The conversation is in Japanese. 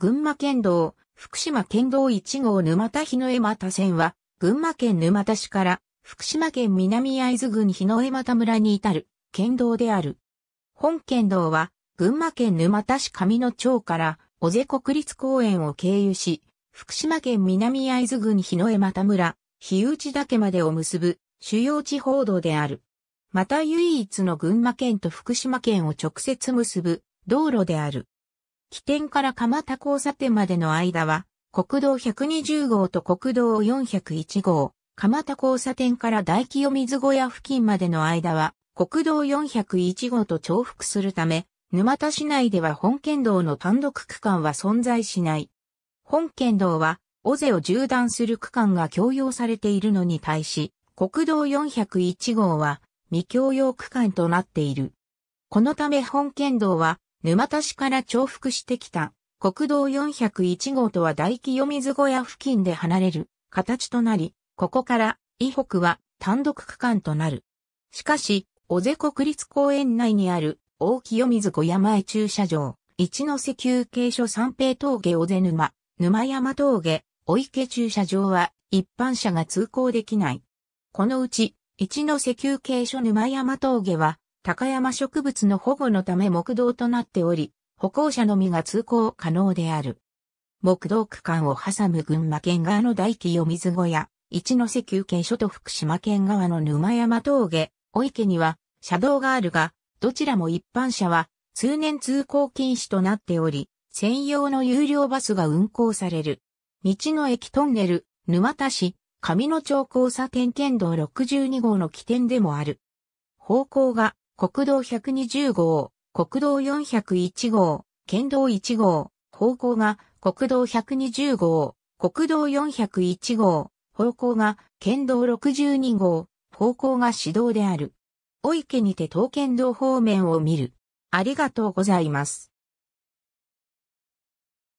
群馬県道、福島県道1号沼田日の江又線は、群馬県沼田市から福島県南会津郡日の江又村に至る県道である。本県道は、群馬県沼田市上野町から尾瀬国立公園を経由し、福島県南会津郡日の江又村、日内岳までを結ぶ主要地方道である。また唯一の群馬県と福島県を直接結ぶ道路である。起点から蒲田交差点までの間は、国道120号と国道401号、蒲田交差点から大清水小屋付近までの間は、国道401号と重複するため、沼田市内では本県道の単独区間は存在しない。本県道は、尾瀬を縦断する区間が共用されているのに対し、国道401号は未共用区間となっている。このため本県道は沼田市から重複してきた国道401号とは大清水小屋付近で離れる形となり、ここから伊北は単独区間となる。しかし、尾瀬国立公園内にある大清水小屋前駐車場、一ノ瀬休憩所三平峠尾瀬沼、沼山峠、お池駐車場は一般車が通行できない。このうち、一ノ瀬休憩所沼山峠は高山植物の保護のため木道となっており、歩行者のみが通行可能である。木道区間を挟む群馬県側の大木を水小屋、一ノ瀬休憩所と福島県側の沼山峠、お池には車道があるが、どちらも一般車は通年通行禁止となっており、専用の有料バスが運行される。道の駅トンネル、沼田市、上野町交差点県道62号の起点でもある。方向が国道120号、国道401号、県道1号、方向が国道120号、国道401号、方向が県道62号、方向が市道である。お池にて東県道方面を見る。ありがとうございます。